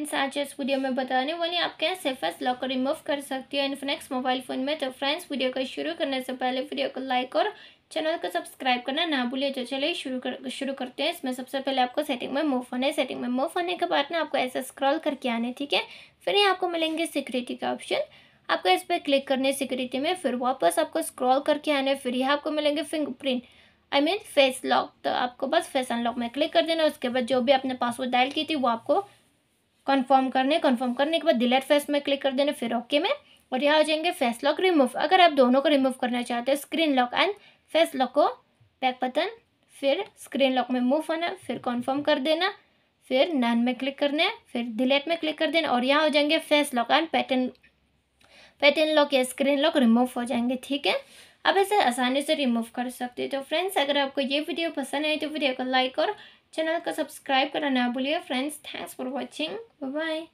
friends आज इस video में बताने वाली आप कैसे फेस लॉक रिमूव कर सकती हो इन्फिनेक्स मोबाइल फ़ोन में तो फ्रेंड्स वीडियो को शुरू करने से पहले वीडियो को लाइक और चैनल को सब्सक्राइब करना ना भूलिए तो चलिए शुरू कर शुरू करते हैं इसमें सबसे पहले आपको सेटिंग में मूव होना है सेटिंग में मूव होने के बाद ना आपको ऐसे स्क्रॉल करके आने ठीक है फिर ही आपको मिलेंगे सिक्योरिटी का ऑप्शन आपको इस पर क्लिक करने सिक्योरिटी में फिर वापस आपको स्क्रॉल करके आने फिर ही आपको मिलेंगे fingerprint I mean face lock तो आपको बस फेस अनलॉक में क्लिक कर देना उसके बाद जो भी आपने पासवर्ड डायल की थी वो आपको कन्फर्म करने कन्फर्म करने के बाद डिलेट फेस में क्लिक कर देना फिर ओके में और यहाँ आ जाएंगे फेस लॉक रिमूव अगर आप दोनों को रिमूव करना चाहते हैं screen lock and face lock को बैक बटन फिर स्क्रीन लॉक में मूव होना फिर कन्फर्म कर देना फिर नन में क्लिक करना है फिर डिलेट में क्लिक कर देना और यहाँ हो जाएंगे face lock and pattern pattern lock या स्क्रीन लॉक रिमूव हो जाएंगे ठीक है आप ऐसे आसानी से रिमूव कर सकते हो तो फ्रेंड्स अगर आपको ये वीडियो पसंद आए तो वीडियो को लाइक और चैनल को सब्सक्राइब करना ना भूलिए friends thanks for watching bye